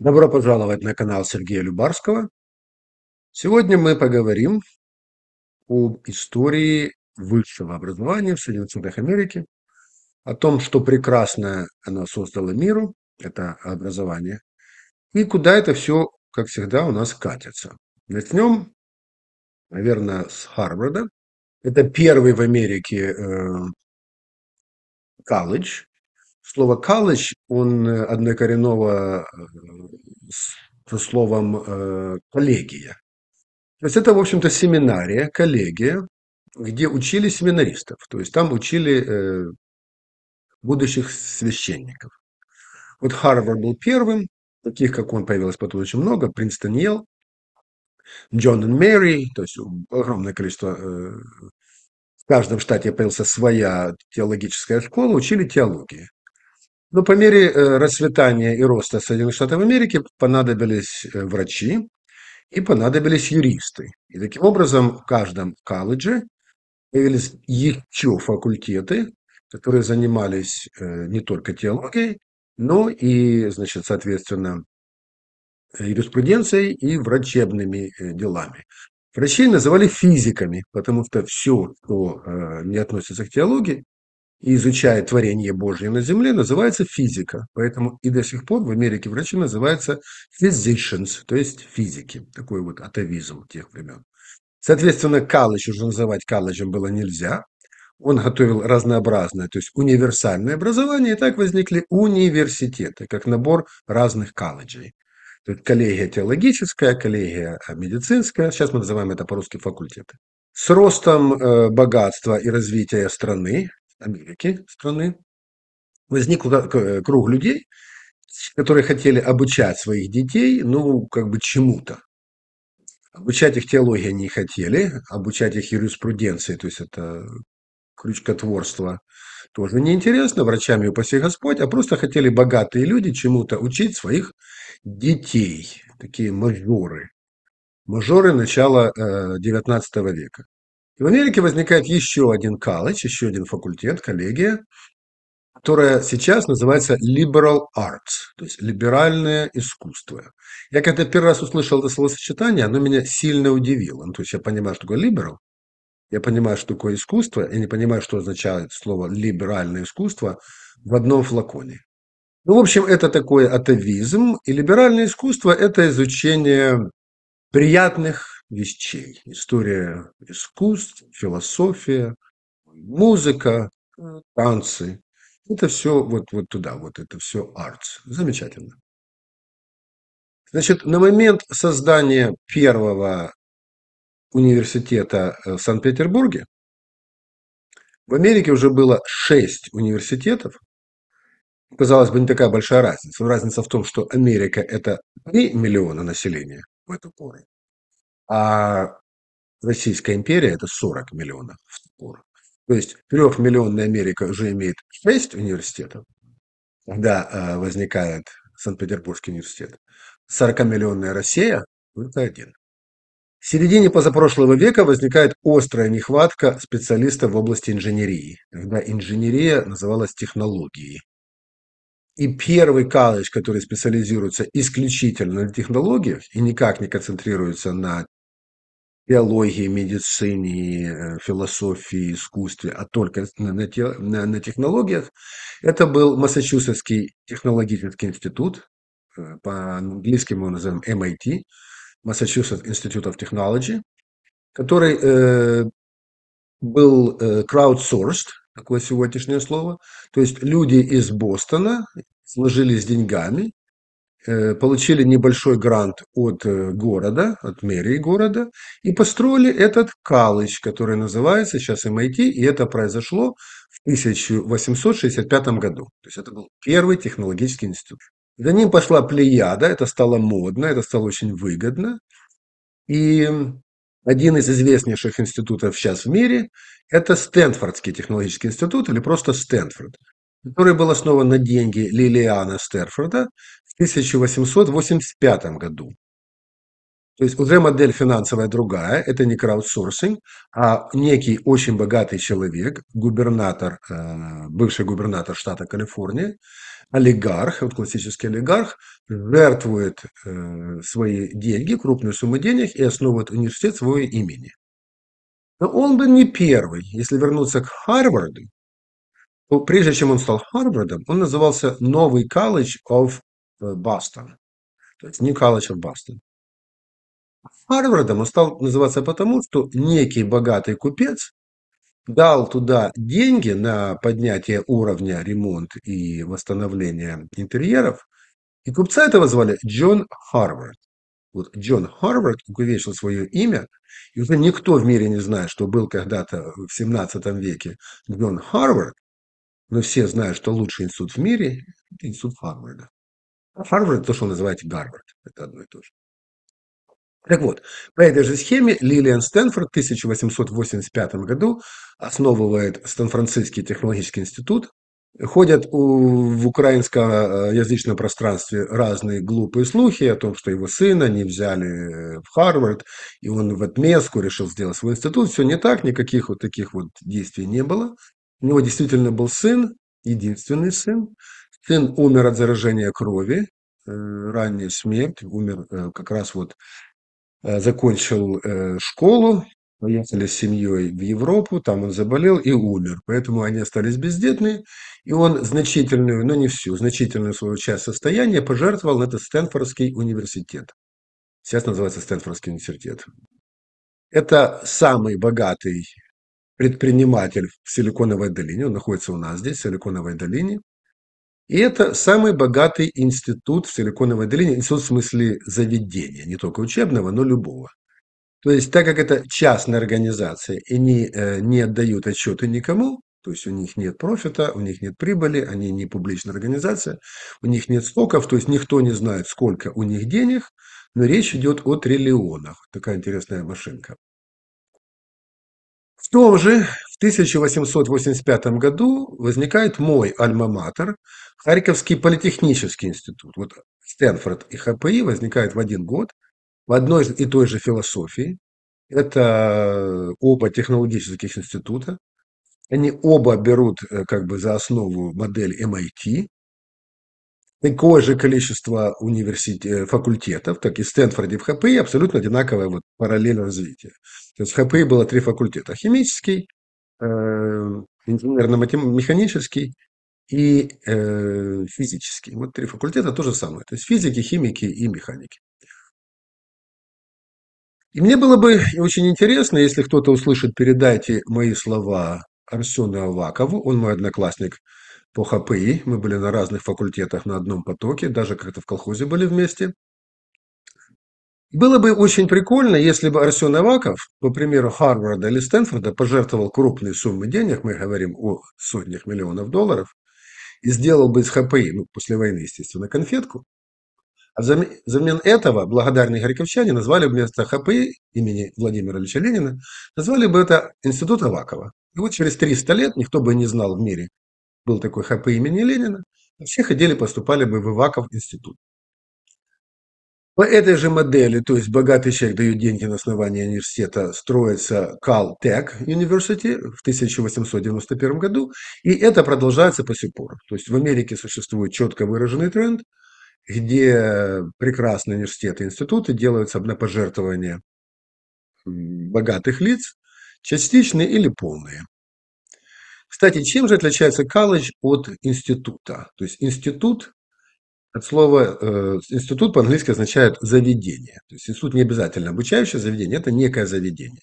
Добро пожаловать на канал Сергея Любарского. Сегодня мы поговорим об истории высшего образования в Соединенных Штатах Америки, о том, что прекрасное оно создало миру, это образование, и куда это все, как всегда, у нас катится. Начнем, наверное, с Харварда. Это первый в Америке э, колледж, Слово «калыч», он э, однокоренного э, со словом э, «коллегия». То есть это, в общем-то, семинария, коллегия, где учили семинаристов. То есть там учили будущих священников. Вот Харвард был первым, таких, как он, появилось потом очень много, Принстон Йелл, Джон и Мэри, то есть огромное количество, в каждом штате появилась своя теологическая школа, учили теологии. Но ну, по мере э, расцветания и роста Соединенных Штатов Америки понадобились э, врачи и понадобились юристы. И таким образом в каждом колледже появились еще факультеты, которые занимались э, не только теологией, но и, значит, соответственно, юриспруденцией и врачебными делами. Врачей называли физиками, потому что все, что не относится к теологии, и изучает творение Божье на Земле, называется физика. Поэтому и до сих пор в Америке врачи называются physicians, то есть физики. Такой вот атовизм тех времен. Соответственно, колледж уже называть колледжем было нельзя. Он готовил разнообразное, то есть универсальное образование, и так возникли университеты, как набор разных колледжей. То есть коллегия теологическая, коллегия а, медицинская, сейчас мы называем это по-русски факультеты. С ростом э, богатства и развития страны Америки, страны, возник э, круг людей, которые хотели обучать своих детей, ну, как бы чему-то. Обучать их теологии не хотели, обучать их юриспруденции, то есть это крючкотворство, тоже неинтересно, врачами упаси Господь, а просто хотели богатые люди чему-то учить своих детей, такие мажоры, мажоры начала XIX э, века. И в Америке возникает еще один колледж, еще один факультет, коллегия, которая сейчас называется liberal arts, то есть либеральное искусство. Я когда первый раз услышал это словосочетание, оно меня сильно удивило. Ну, то есть я понимаю, что такое liberal, я понимаю, что такое искусство, я не понимаю, что означает слово либеральное искусство в одном флаконе. Ну, в общем, это такой атовизм, и либеральное искусство – это изучение приятных вещей. История искусств, философия, музыка, э, танцы. Это все вот, вот туда, вот это все артс. Замечательно. Значит, на момент создания первого университета э, в Санкт-Петербурге в Америке уже было шесть университетов. Казалось бы, не такая большая разница. Но разница в том, что Америка – это 3 миллиона населения в эту пору а Российская империя – это 40 миллионов в тур. То есть трехмиллионная Америка уже имеет 6 университетов, когда а, возникает Санкт-Петербургский университет. 40-миллионная Россия – ну, это один. В середине позапрошлого века возникает острая нехватка специалистов в области инженерии, когда инженерия называлась технологией. И первый колледж, который специализируется исключительно на технологиях и никак не концентрируется на биологии, медицине, э, философии, искусстве, а только на, технологиях. Это был Массачусетский технологический институт, э, по-английски мы его называем MIT, Massachusetts Institute of Technology, который э, был э, crowdsourced, такое сегодняшнее слово, то есть люди из Бостона сложились деньгами Э, получили небольшой грант от э, города, от мэрии города, и построили этот калыч, который называется сейчас MIT, и это произошло в 1865 году. То есть это был первый технологический институт. За ним пошла плеяда, это стало модно, это стало очень выгодно. И один из известнейших институтов сейчас в мире – это Стэнфордский технологический институт, или просто Стэнфорд который был основан на деньги Лилиана Стерфорда 1885 году. То есть уже модель финансовая другая, это не краудсорсинг, а некий очень богатый человек, губернатор, э, бывший губернатор штата Калифорния, олигарх, вот классический олигарх, жертвует э, свои деньги, крупную сумму денег и основывает университет своего имени. Но он был не первый. Если вернуться к Харварду, то прежде чем он стал Харвардом, он назывался Новый колледж of Э, Бастон. То есть Нью колледж в Бастон. Харвардом он стал называться потому, что некий богатый купец дал туда деньги на поднятие уровня ремонт и восстановление интерьеров. И купца этого звали Джон Харвард. Вот Джон Харвард увеличил свое имя, и уже никто в мире не знает, что был когда-то в 17 веке Джон Харвард, но все знают, что лучший институт в мире – институт Харварда. А Харвард – то, что вы называете Гарвард. Это одно и то же. Так вот, по этой же схеме Лилиан Стэнфорд в 1885 году основывает сан технологический институт. Ходят у, в украинскоязычном пространстве разные глупые слухи о том, что его сына не взяли э, в Харвард, и он в отместку решил сделать свой институт. Все не так, никаких вот таких вот действий не было. У него действительно был сын, единственный сын, Сын умер от заражения крови, э, ранняя смерть, умер э, как раз вот, э, закончил школу, поехали с семьей в Европу, там он заболел и умер. Поэтому они остались бездетные, и он значительную, но не всю, значительную свою часть состояния пожертвовал на этот Стэнфордский университет. Сейчас называется Стэнфордский университет. Это самый богатый предприниматель в Силиконовой долине, он находится у нас здесь, в Силиконовой долине. И это самый богатый институт в Силиконовой долине, институт в смысле заведения, не только учебного, но любого. То есть, так как это частная организация, и они не, э, не отдают отчеты никому, то есть у них нет профита, у них нет прибыли, они не публичная организация, у них нет стоков, то есть никто не знает, сколько у них денег, но речь идет о триллионах. Такая интересная машинка том же, в 1885 году возникает мой альма-матер, Харьковский политехнический институт. Вот Стэнфорд и ХПИ возникают в один год в одной и той же философии. Это оба технологических института. Они оба берут э, как бы за основу модель MIT, эм такое же количество университетов, э, факультетов, как и Стэнфорд и в ХПИ, абсолютно одинаковое вот, параллель развития. То есть в ХПИ было три факультета. Химический, э, инженерно-механический и э, физический. Вот три факультета то же самое. То есть физики, химики и механики. И мне было бы очень интересно, если кто-то услышит, передайте мои слова Арсену Авакову, он мой одноклассник по ХПИ. Мы были на разных факультетах, на одном потоке, даже как-то в колхозе были вместе. Было бы очень прикольно, если бы Арсен Аваков, по примеру Харварда или Стэнфорда, пожертвовал крупные суммы денег, мы говорим о сотнях миллионов долларов, и сделал бы из ХПИ, ну, после войны, естественно, конфетку, а взамен этого благодарные горьковчане назвали бы место ХПИ имени Владимира Ильича Ленина, назвали бы это Институт Авакова. И вот через 300 лет никто бы не знал в мире, был такой ХП имени Ленина. Все ходили, поступали бы в Иваков институт. По этой же модели, то есть богатый человек дает деньги на основание университета, строится Caltech University в 1891 году, и это продолжается по сих пор. То есть в Америке существует четко выраженный тренд, где прекрасные университеты и институты делаются на пожертвования богатых лиц, частичные или полные. Кстати, чем же отличается колледж от института? То есть институт от слова э, институт по-английски означает заведение. То есть институт не обязательно обучающее заведение, это некое заведение.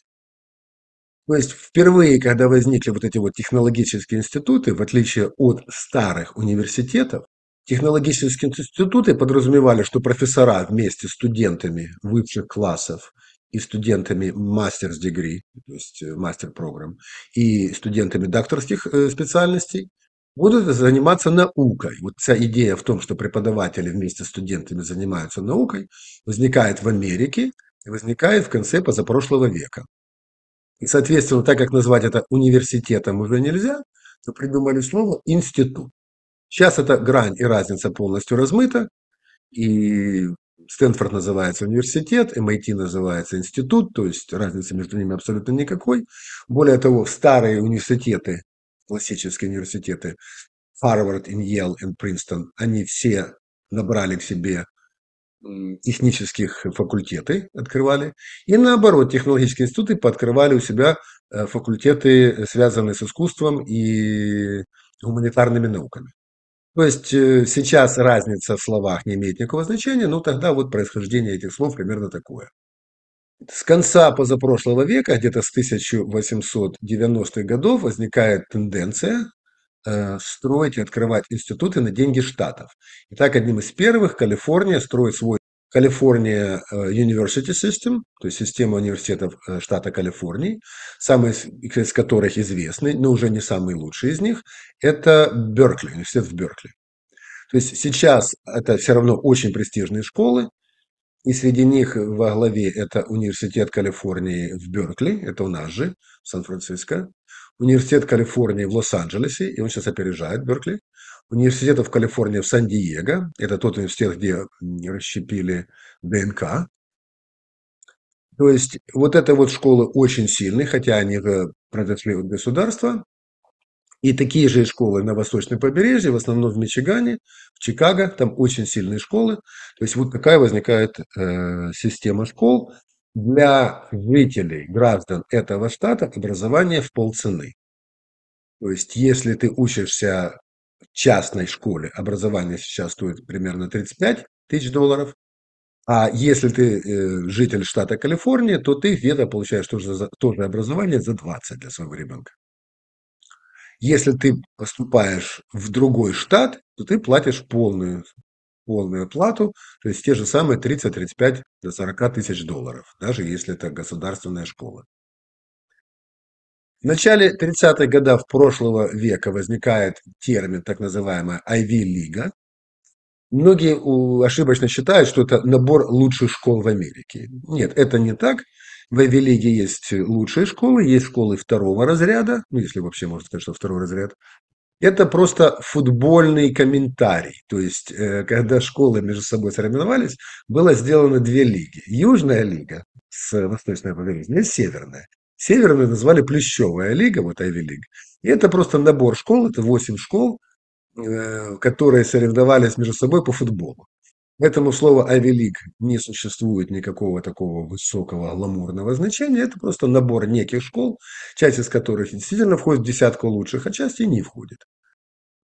То есть впервые, когда возникли вот эти вот технологические институты, в отличие от старых университетов, технологические институты подразумевали, что профессора вместе с студентами высших классов – и студентами мастерс degree, то есть э, мастер-программ, и студентами докторских э, специальностей, будут заниматься наукой. Вот вся идея в том, что преподаватели вместе с студентами занимаются наукой, возникает в Америке и возникает в конце позапрошлого века. И, соответственно, так как назвать это университетом уже нельзя, то придумали слово «институт». Сейчас эта грань и разница полностью размыта, и Стэнфорд называется университет, MIT эм называется институт, то есть разницы между ними абсолютно никакой. Более того, старые университеты, классические университеты, Harvard, Yale и Princeton, они все набрали к себе технических факультеты открывали, и наоборот, технологические институты пооткрывали у себя э, факультеты, э, связанные с искусством и гуманитарными науками. То есть э, сейчас разница в словах не имеет никакого значения, но тогда вот происхождение этих слов примерно такое. С конца позапрошлого века, где-то с 1890-х годов, возникает тенденция э, строить и открывать институты на деньги штатов. Итак, одним из первых Калифорния строит свой California э, University System, то есть система университетов э, штата Калифорнии, самые из которых известны, но уже не самые лучшие из них, это Беркли, университет в Беркли. То есть сейчас это все равно очень престижные школы, и среди них во главе это университет Калифорнии в Беркли, это у нас же, в Сан-Франциско, университет Калифорнии в Лос-Анджелесе, и он сейчас опережает Беркли, Университетов в Калифорнии в Сан-Диего. Это тот университет, где расщепили ДНК. То есть вот эта вот школы очень сильные, хотя они произошли от государства. И такие же школы на восточном побережье, в основном в Мичигане, в Чикаго, там очень сильные школы. То есть вот такая возникает э, система школ. Для жителей, граждан этого штата образование в полцены. То есть, если ты учишься частной школе образование сейчас стоит примерно 35 тысяч долларов, а если ты э, житель штата Калифорния, то ты где-то получаешь тоже, за, тоже образование за 20 для своего ребенка. Если ты поступаешь в другой штат, то ты платишь полную, полную плату, то есть те же самые 30-35 до 40 тысяч долларов, даже если это государственная школа. В начале 30-х годов прошлого века возникает термин, так называемая Ivy-лига. Многие ошибочно считают, что это набор лучших школ в Америке. Нет, это не так. В Ivy-лиге есть лучшие школы, есть школы второго разряда, ну, если вообще можно сказать, что второй разряд. Это просто футбольный комментарий. То есть, э, когда школы между собой соревновались, было сделано две лиги. Южная лига с восточной поверхностью и северная. Северную назвали Плещевая лига, вот Айви-лига. И это просто набор школ, это 8 школ, э, которые соревновались между собой по футболу. Поэтому слово «авелик» не существует никакого такого высокого ламурного значения. Это просто набор неких школ, часть из которых действительно входит в десятку лучших, а часть и не входит.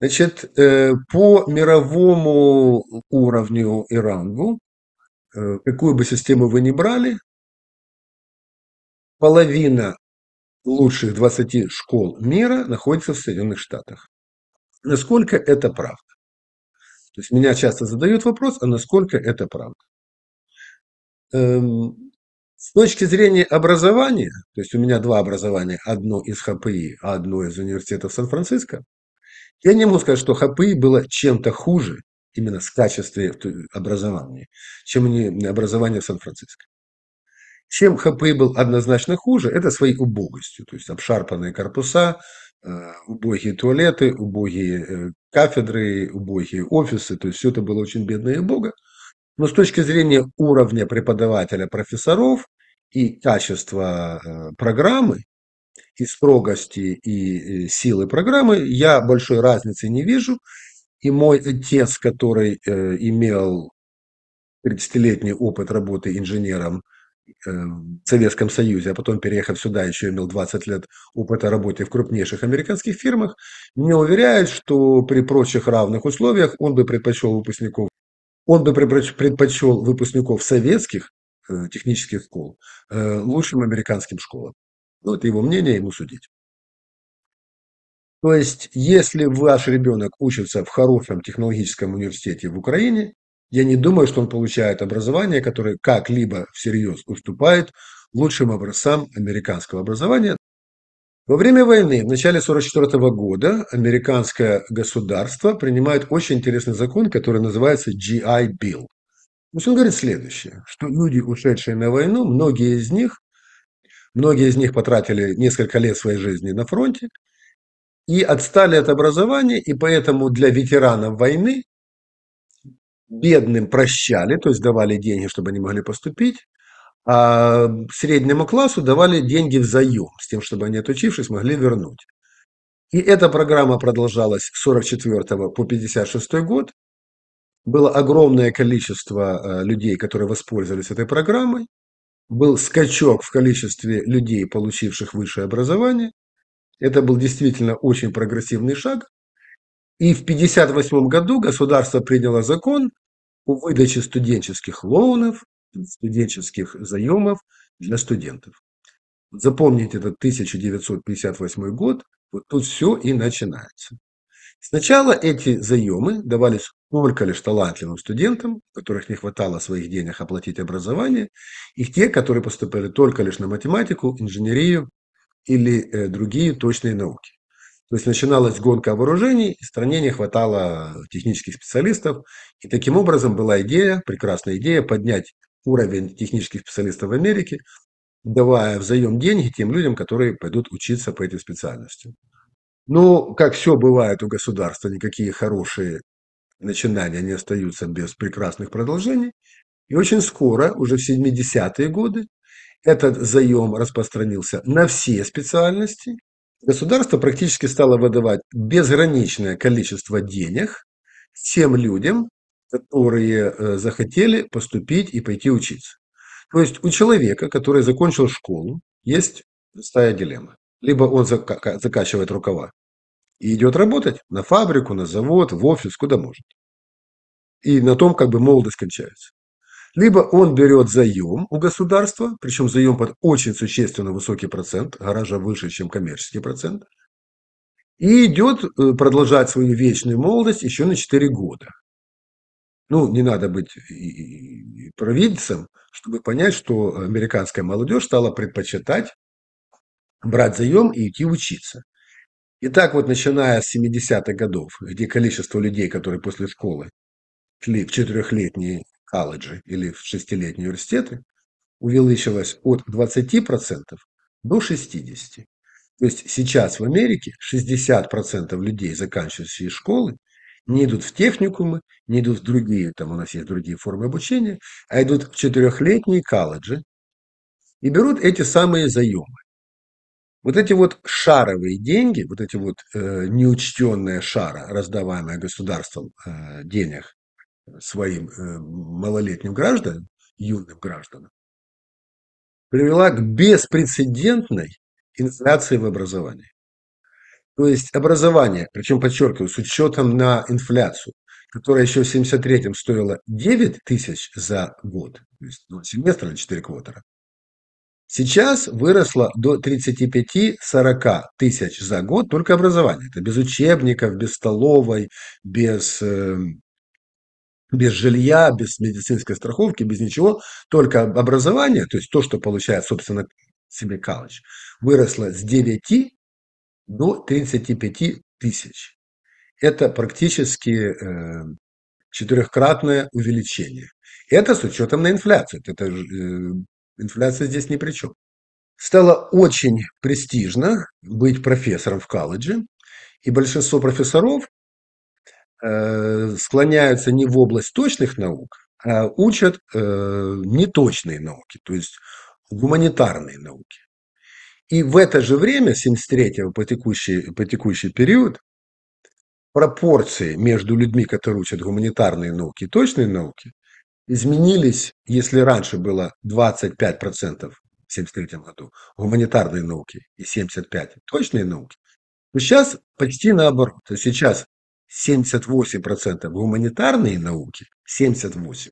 Значит, э, по мировому уровню и рангу, э, какую бы систему вы ни брали, половина лучших 20 школ мира находится в Соединенных Штатах. Насколько это правда? То есть меня часто задают вопрос, а насколько это правда? Эм, с точки зрения образования, то есть у меня два образования, одно из ХПИ, а одно из университета Сан-Франциско, я не могу сказать, что ХПИ было чем-то хуже, именно в качестве образования, чем не образование в Сан-Франциско. Чем ХП был однозначно хуже, это своей убогостью. То есть обшарпанные корпуса, э, убогие туалеты, убогие э, кафедры, убогие офисы. То есть все это было очень бедно и убого. Но с точки зрения уровня преподавателя, профессоров и качества э, программы, и строгости, и силы программы, я большой разницы не вижу. И мой отец, который имел 30-летний опыт работы инженером Э, в Советском Союзе, а потом, переехав сюда, еще имел 20 лет опыта работы в крупнейших американских фирмах, Мне уверяет, что при прочих равных условиях он бы предпочел выпускников, он бы предпочел выпускников советских э, технических школ э, лучшим американским школам. Ну, это его мнение, ему судить. То есть, если ваш ребенок учится в хорошем технологическом университете в Украине, я не думаю, что он получает образование, которое как-либо всерьез уступает лучшим образцам американского образования. Во время войны, в начале 1944 года, американское государство принимает очень интересный закон, который называется GI Bill. То есть он говорит следующее, что люди, ушедшие на войну, многие из них, многие из них потратили несколько лет своей жизни на фронте и отстали от образования, и поэтому для ветеранов войны бедным прощали, то есть давали деньги, чтобы они могли поступить, а среднему классу давали деньги в заем, с тем, чтобы они, отучившись, могли вернуть. И эта программа продолжалась с 44 по 56 год. Было огромное количество э, людей, которые воспользовались этой программой. Был скачок в количестве людей, получивших высшее образование. Это был действительно очень прогрессивный шаг. И в 1958 году государство приняло закон о выдаче студенческих лоунов, студенческих заемов для студентов. Запомните этот 1958 год, вот тут все и начинается. Сначала эти заемы давались только лишь талантливым студентам, у которых не хватало своих денег оплатить образование, и те, которые поступали только лишь на математику, инженерию или э, другие точные науки. То есть начиналась гонка вооружений, и стране не хватало технических специалистов. И таким образом была идея, прекрасная идея, поднять уровень технических специалистов в Америке, давая взаим деньги тем людям, которые пойдут учиться по этим специальностям. Но, ну, как все бывает у государства, никакие хорошие начинания не остаются без прекрасных продолжений. И очень скоро, уже в 70-е годы, этот заем распространился на все специальности, Государство практически стало выдавать безграничное количество денег тем людям, которые э, захотели поступить и пойти учиться. То есть у человека, который закончил школу, есть стая дилемма. Либо он закачивает рукава и идет работать на фабрику, на завод, в офис, куда может. И на том как бы молодость кончается. Либо он берет заем у государства, причем заем под очень существенно высокий процент, гораздо выше, чем коммерческий процент, и идет э, продолжать свою вечную молодость еще на 4 года. Ну, не надо быть провидцем, чтобы понять, что американская молодежь стала предпочитать брать заем и идти учиться. И так вот, начиная с 70-х годов, где количество людей, которые после школы шли в четырехлетние колледжи или в шестилетние университеты увеличилась от 20% до 60%. То есть сейчас в Америке 60% людей, заканчивающие школы, не идут в техникумы, не идут в другие, там у нас есть другие формы обучения, а идут в четырехлетние колледжи и берут эти самые заемы. Вот эти вот шаровые деньги, вот эти вот э, неучтенная шара, раздаваемая государством э, денег своим э, малолетним гражданам, юным гражданам, привела к беспрецедентной инфляции в образовании. То есть образование, причем подчеркиваю, с учетом на инфляцию, которая еще в 73-м стоила 9 тысяч за год, то есть ну, семестр или 4 квотера, сейчас выросла до 35-40 тысяч за год только образование. Это без учебников, без столовой, без эм, без жилья, без медицинской страховки, без ничего, только образование, то есть то, что получает, собственно, себе Калыч, выросло с 9 до 35 тысяч. Это практически э, четырехкратное увеличение. Это с учетом на инфляцию. Это, э, инфляция здесь ни при чем. Стало очень престижно быть профессором в колледже, и большинство профессоров Э, склоняются не в область точных наук, а учат э, неточные науки, то есть гуманитарные науки. И в это же время, с 73 по текущий, по текущий период, пропорции между людьми, которые учат гуманитарные науки и точные науки, изменились, если раньше было 25% в 73 году гуманитарные науки и 75 точные науки, то сейчас почти наоборот. То есть сейчас 78% гуманитарные науки, 78%.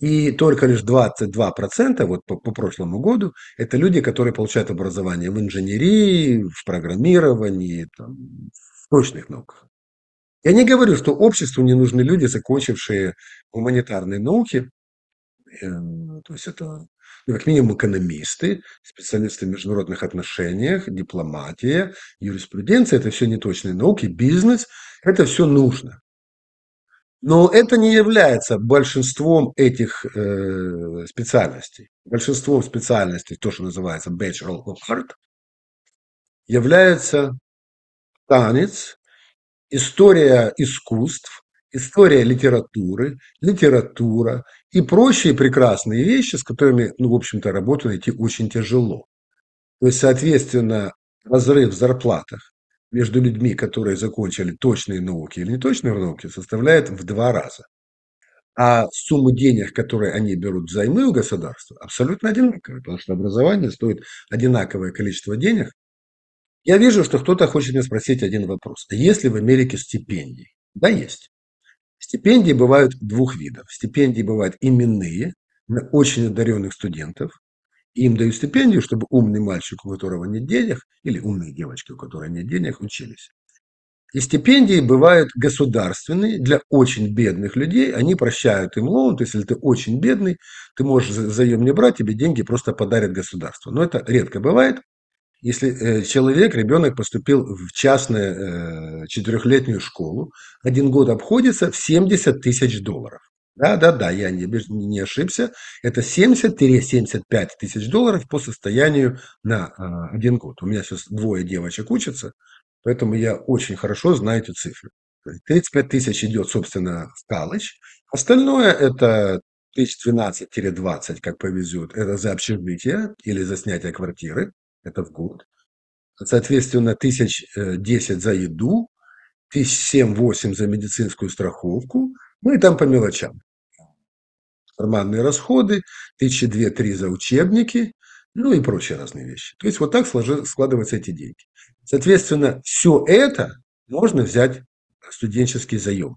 И только лишь 22% вот по, по прошлому году это люди, которые получают образование в инженерии, в программировании, там, в точных науках. Я не говорю, что обществу не нужны люди, закончившие гуманитарные науки. Эм, то есть это ну, как минимум экономисты, специалисты в международных отношениях, дипломатия, юриспруденция, это все неточные науки, бизнес, это все нужно. Но это не является большинством этих э, специальностей. Большинством специальностей, то, что называется Bachelor of Art, является танец, история искусств, история литературы, литература и прочие прекрасные вещи, с которыми, ну, в общем-то, работу найти очень тяжело. То есть, соответственно, разрыв в зарплатах между людьми, которые закончили точные науки или неточные науки, составляет в два раза. А сумму денег, которые они берут взаймы у государства, абсолютно одинаковая, потому что образование стоит одинаковое количество денег. Я вижу, что кто-то хочет меня спросить один вопрос. А есть ли в Америке стипендии? Да, есть. Стипендии бывают двух видов. Стипендии бывают именные на очень одаренных студентов. Им дают стипендию, чтобы умный мальчик, у которого нет денег, или умные девочки, у которой нет денег, учились. И стипендии бывают государственные для очень бедных людей. Они прощают им лоун. То есть, если ты очень бедный, ты можешь заем не брать, тебе деньги просто подарят государство. Но это редко бывает. Если э, человек, ребенок поступил в частную э, четырехлетнюю школу, один год обходится в 70 тысяч долларов. Да, да, да, я не, не ошибся. Это 70-75 тысяч долларов по состоянию на а, один год. У меня сейчас двое девочек учатся, поэтому я очень хорошо знаю эту цифру. 35 тысяч идет, собственно, в колледж. Остальное это 1012-20, как повезет, это за общежитие или за снятие квартиры это в год. Соответственно, тысяч э, десять за еду, тысяч семь-восемь за медицинскую страховку, ну и там по мелочам. Карманные расходы, тысячи две-три за учебники, ну и прочие разные вещи. То есть вот так складываются эти деньги. Соответственно, все это можно взять студенческий заем.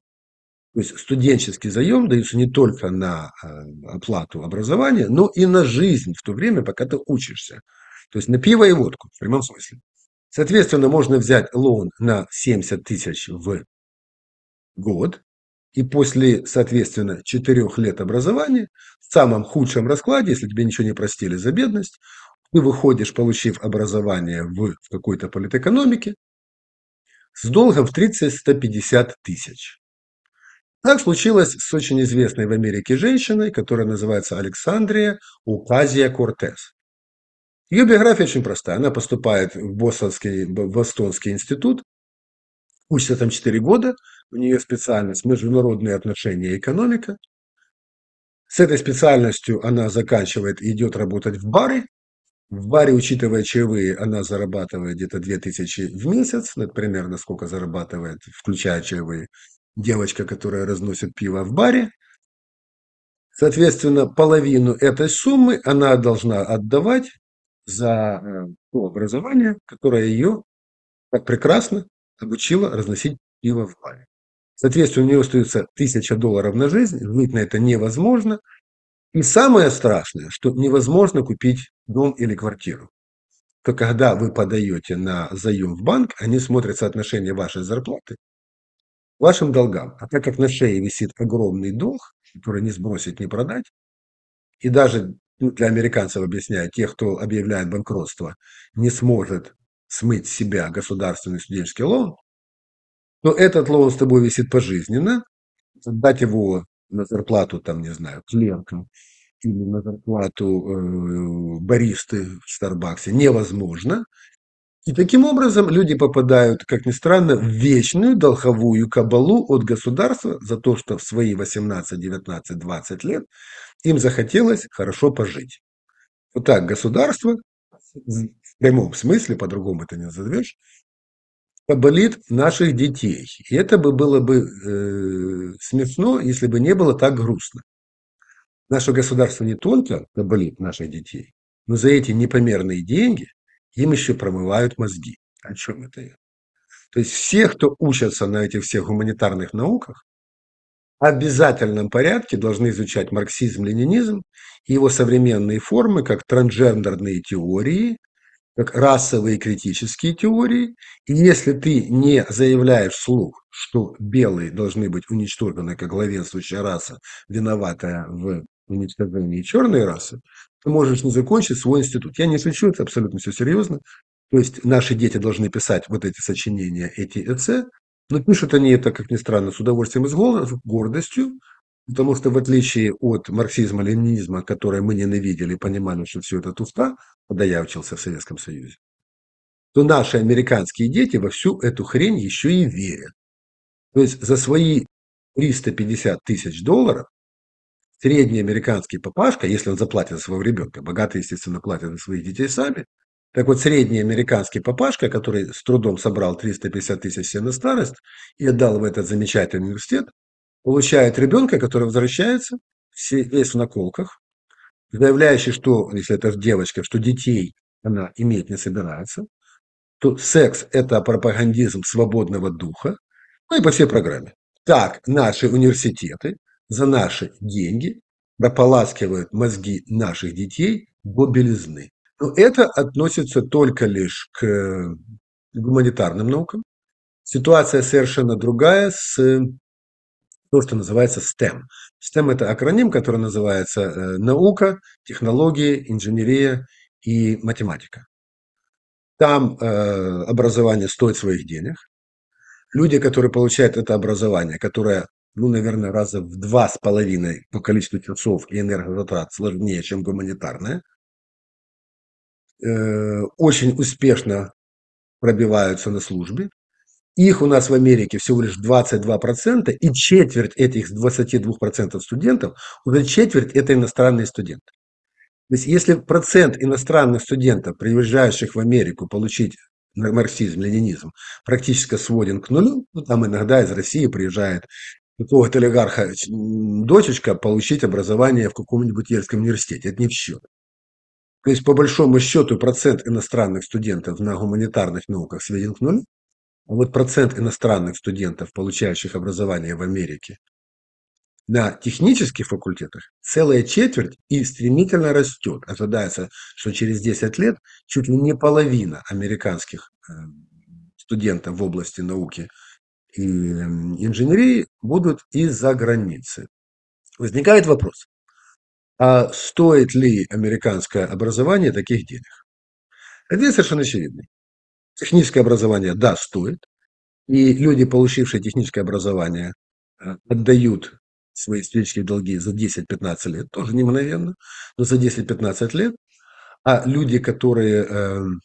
То есть студенческий заем дается не только на э, оплату образования, но и на жизнь в то время, пока ты учишься. То есть на пиво и водку, в прямом смысле. Соответственно, можно взять лоун на 70 тысяч в год, и после, соответственно, 4 лет образования, в самом худшем раскладе, если тебе ничего не простили за бедность, ты выходишь, получив образование в, в какой-то политэкономике, с долгом в 30-150 тысяч. Так случилось с очень известной в Америке женщиной, которая называется Александрия Указия Кортес. Ее биография очень простая. Она поступает в Бостонский, Бостонский институт, учится там 4 года, у нее специальность международные отношения и экономика. С этой специальностью она заканчивает и идет работать в бары. В баре, учитывая чаевые, она зарабатывает где-то 2000 в месяц, это примерно сколько зарабатывает, включая чаевые, девочка, которая разносит пиво в баре. Соответственно, половину этой суммы она должна отдавать за э, то образование, которое ее так прекрасно обучило разносить пиво в лаве. Соответственно, у нее остается тысяча долларов на жизнь, жить на это невозможно. И самое страшное, что невозможно купить дом или квартиру. То когда вы подаете на заем в банк, они смотрят соотношение вашей зарплаты к вашим долгам. А так как на шее висит огромный долг, который не сбросить, не продать, и даже ну, для американцев объясняю, тех, кто объявляет банкротство, не сможет смыть с себя государственный студенческий лоун, то этот лоун с тобой висит пожизненно, дать его на зарплату, там, не знаю, клеркам или на зарплату э, баристы в Старбаксе невозможно. И таким образом люди попадают, как ни странно, в вечную долховую кабалу от государства за то, что в свои 18, 19, 20 лет им захотелось хорошо пожить. Вот так государство, в прямом смысле, по-другому это не назовешь, кабалит наших детей. И это бы было бы э, смешно, если бы не было так грустно. Наше государство не только кабалит наших детей, но за эти непомерные деньги им еще промывают мозги. О чем это я? То есть все, кто учатся на этих всех гуманитарных науках, в обязательном порядке должны изучать марксизм, ленинизм и его современные формы, как трансгендерные теории, как расовые критические теории. И если ты не заявляешь вслух, что белые должны быть уничтожены как главенствующая раса, виноватая в уничтожении черной расы, ты можешь не закончить свой институт. Я не шучу, это абсолютно все серьезно. То есть наши дети должны писать вот эти сочинения, эти эссе, но пишут они это, как ни странно, с удовольствием и с гордостью, потому что в отличие от марксизма, ленинизма, которое мы ненавидели, понимали, что все это туфта, когда я учился в Советском Союзе, то наши американские дети во всю эту хрень еще и верят. То есть за свои 350 тысяч долларов средний американский папашка, если он заплатит за своего ребенка, богатые, естественно, платят за своих детей сами, так вот, средний американский папашка, который с трудом собрал 350 тысяч себе на старость и отдал в этот замечательный университет, получает ребенка, который возвращается, весь в наколках, заявляющий, что, если это девочка, что детей она иметь не собирается, то секс – это пропагандизм свободного духа, ну и по всей программе. Так наши университеты за наши деньги прополаскивают мозги наших детей до белизны. Но это относится только лишь к э, гуманитарным наукам. Ситуация совершенно другая с э, то, что называется STEM. STEM – это акроним, который называется э, наука, технологии, инженерия и математика. Там э, образование стоит своих денег. Люди, которые получают это образование, которое ну, наверное, раза в два с половиной по количеству часов и энергозатрат сложнее, чем гуманитарная. Э, очень успешно пробиваются на службе. Их у нас в Америке всего лишь 22%, и четверть этих 22% студентов, уже четверть это иностранные студенты. То есть если процент иностранных студентов, приезжающих в Америку получить марксизм, ленинизм, практически своден к нулю, ну, там иногда из России приезжает какого-то олигарха дочечка получить образование в каком-нибудь Ельском университете. Это не в счет. То есть, по большому счету, процент иностранных студентов на гуманитарных науках сведен к нулю. А вот процент иностранных студентов, получающих образование в Америке, на технических факультетах целая четверть и стремительно растет. Ожидается, что через 10 лет чуть ли не половина американских э, студентов в области науки – и инженерии будут из-за границы. Возникает вопрос, а стоит ли американское образование таких денег? Ответ совершенно очевидный. Техническое образование, да, стоит. И люди, получившие техническое образование, э, отдают свои исторические долги за 10-15 лет, тоже не мгновенно, но за 10-15 лет. А люди, которые эм,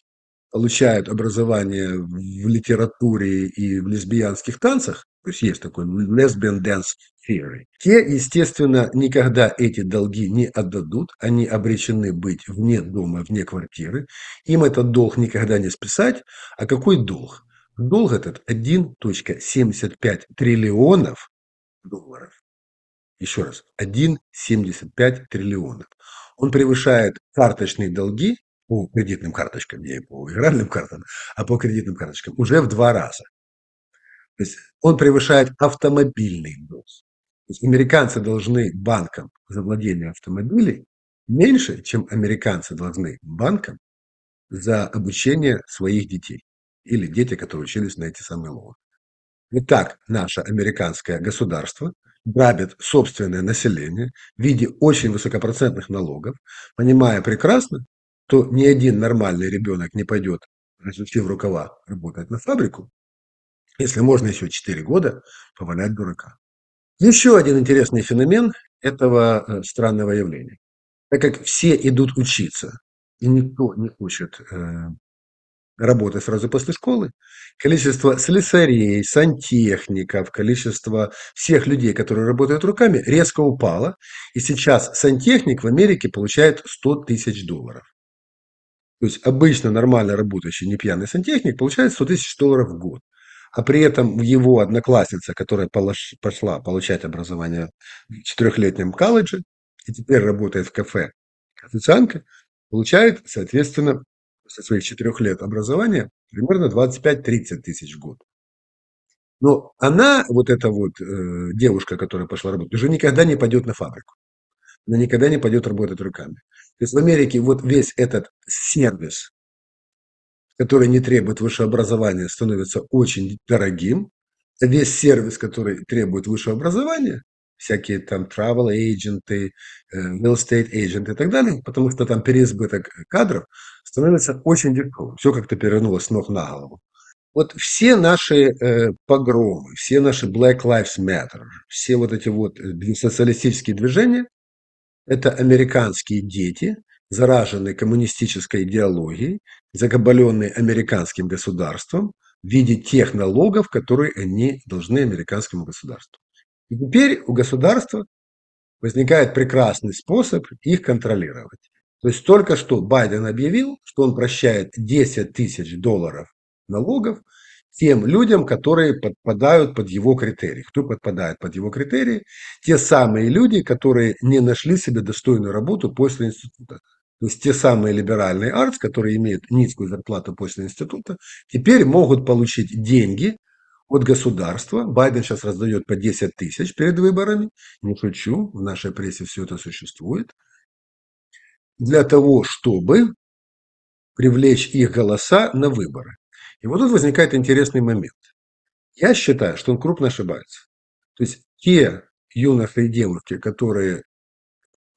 получают образование в литературе и в лесбиянских танцах, то есть есть такой lesbian dance theory, те, естественно, никогда эти долги не отдадут, они обречены быть вне дома, вне квартиры, им этот долг никогда не списать. А какой долг? Долг этот 1.75 триллионов долларов. Еще раз, 1,75 триллионов. Он превышает карточные долги по кредитным карточкам, не по игральным картам, а по кредитным карточкам, уже в два раза. То есть он превышает автомобильный бонус. То есть американцы должны банкам за владение автомобилей меньше, чем американцы должны банкам за обучение своих детей или дети, которые учились на эти самые лоны. И так наше американское государство грабит собственное население в виде очень высокопроцентных налогов, понимая прекрасно, то ни один нормальный ребенок не пойдет, разучив рукава, работать на фабрику, если можно еще 4 года повалять дурака. Еще один интересный феномен этого э, странного явления. Так как все идут учиться, и никто не хочет э, работы сразу после школы, количество слесарей, сантехников, количество всех людей, которые работают руками, резко упало. И сейчас сантехник в Америке получает 100 тысяч долларов. То есть обычно нормально работающий не пьяный сантехник получает 100 тысяч долларов в год. А при этом его одноклассница, которая пошла получать образование в четырехлетнем колледже и теперь работает в кафе официантка получает, соответственно, со своих четырех лет образования примерно 25-30 тысяч в год. Но она, вот эта вот э, девушка, которая пошла работать, уже никогда не пойдет на фабрику. Она никогда не пойдет работать руками. То есть в Америке вот весь этот сервис, который не требует высшего образования, становится очень дорогим. Весь сервис, который требует высшего образования, всякие там travel agents, э, real estate agents и так далее, потому что там переизбыток кадров становится очень дешевым. Все как-то перевернулось с ног на голову. Вот все наши э, погромы, все наши Black Lives Matter, все вот эти вот э, социалистические движения, это американские дети, зараженные коммунистической идеологией, закабаленные американским государством в виде тех налогов, которые они должны американскому государству. И теперь у государства возникает прекрасный способ их контролировать. То есть только что Байден объявил, что он прощает 10 тысяч долларов налогов – тем людям, которые подпадают под его критерии. Кто подпадает под его критерии? Те самые люди, которые не нашли себе достойную работу после института. То есть те самые либеральные артс, которые имеют низкую зарплату после института, теперь могут получить деньги от государства. Байден сейчас раздает по 10 тысяч перед выборами. Не шучу, в нашей прессе все это существует. Для того, чтобы привлечь их голоса на выборы. И вот тут возникает интересный момент. Я считаю, что он крупно ошибается. То есть те юноши и девушки, которые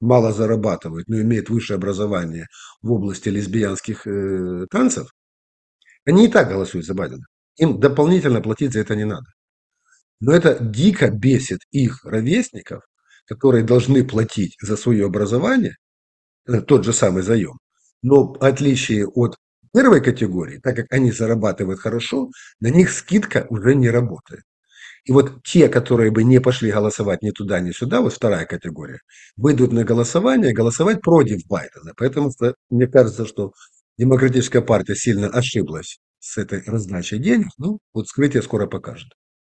мало зарабатывают, но имеют высшее образование в области лесбиянских э, танцев, они и так голосуют за Байдена. Им дополнительно платить за это не надо. Но это дико бесит их ровесников, которые должны платить за свое образование, э, тот же самый заем, но в отличие от первой категории, так как они зарабатывают хорошо, на них скидка уже не работает. И вот те, которые бы не пошли голосовать ни туда, ни сюда, вот вторая категория, выйдут на голосование, голосовать против Байдена. Поэтому мне кажется, что Демократическая партия сильно ошиблась с этой раздачей денег. Ну, вот скрытие скоро покажет.